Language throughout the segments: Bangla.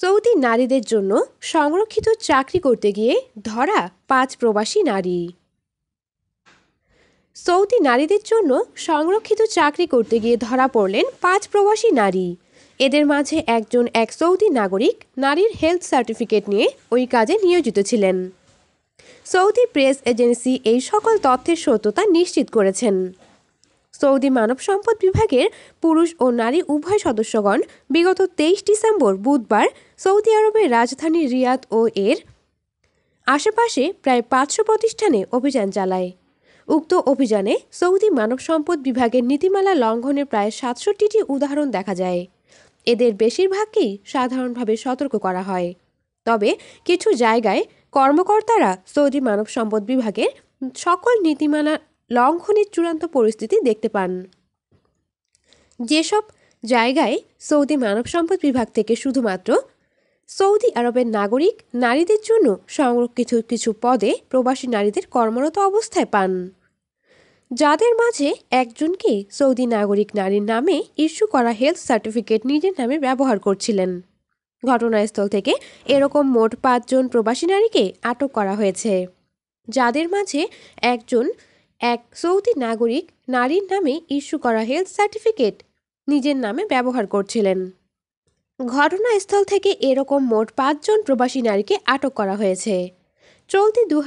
সৌদি নারীদের জন্য সংরক্ষিত চাকরি করতে গিয়ে ধরা পাঁচ প্রবাসী নারী সৌদি নারীদের জন্য সংরক্ষিত চাকরি করতে গিয়ে ধরা পড়লেন পাঁচ প্রবাসী নারী এদের মাঝে একজন এক সৌদি নাগরিক নারীর হেলথ সার্টিফিকেট নিয়ে ওই কাজে নিয়োজিত ছিলেন সৌদি প্রেস এজেন্সি এই সকল তথ্যের সত্যতা নিশ্চিত করেছেন সৌদি মানব সম্পদ বিভাগের পুরুষ ও নারী উভয় সদস্যগণ বিগত তেইশ ডিসেম্বর বুধবার সৌদি আরবের রাজধানী রিয়াদ ও এর আশেপাশে প্রায় পাঁচশো প্রতিষ্ঠানে অভিযান চালায় উক্ত অভিযানে সৌদি মানব সম্পদ বিভাগের নীতিমালা লঙ্ঘনের প্রায় সাতষট্টিটি উদাহরণ দেখা যায় এদের বেশিরভাগকেই সাধারণভাবে সতর্ক করা হয় তবে কিছু জায়গায় কর্মকর্তারা সৌদি মানব সম্পদ বিভাগের সকল নীতিমালা লঙ্ঘনের চূড়ান্ত পরিস্থিতি দেখতে পান যেসব জায়গায় সৌদি মানব সম্পদ বিভাগ থেকে শুধুমাত্র সৌদি আরবের নাগরিক নারীদের জন্য সংরক্ষিত কিছু পদে প্রবাসী নারীদের কর্মরত অবস্থায় পান যাদের মাঝে একজনকে সৌদি নাগরিক নারীর নামে ইস্যু করা হেলথ সার্টিফিকেট নিজের নামে ব্যবহার করছিলেন ঘটনাস্থল থেকে এরকম মোট পাঁচজন প্রবাসী নারীকে আটক করা হয়েছে যাদের মাঝে একজন এক সৌদি নাগরিক নারীর নামে ইস্যু করা হেলথ সার্টিফিকেট নিজের নামে ব্যবহার করছিলেন ঘটনাস্থল থেকে এরকম মোট পাঁচজন প্রবাসী নারীকে আটক করা হয়েছে চলতি দু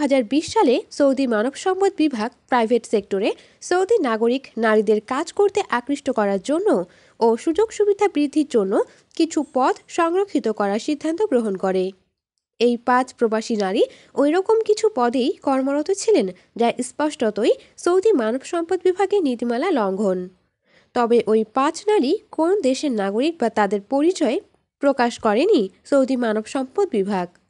সালে সৌদি মানব সম্পদ বিভাগ প্রাইভেট সেক্টরে সৌদি নাগরিক নারীদের কাজ করতে আকৃষ্ট করার জন্য ও সুযোগ সুবিধা বৃদ্ধির জন্য কিছু পদ সংরক্ষিত করার সিদ্ধান্ত গ্রহণ করে এই পাঁচ প্রবাসী নারী ওই রকম কিছু পদেই কর্মরত ছিলেন যা স্পষ্টতই সৌদি মানব সম্পদ বিভাগে নীতিমালা লঙ্ঘন তবে ওই পাঁচ নারী কোন দেশের নাগরিক বা তাদের পরিচয় প্রকাশ করেনি সৌদি মানব সম্পদ বিভাগ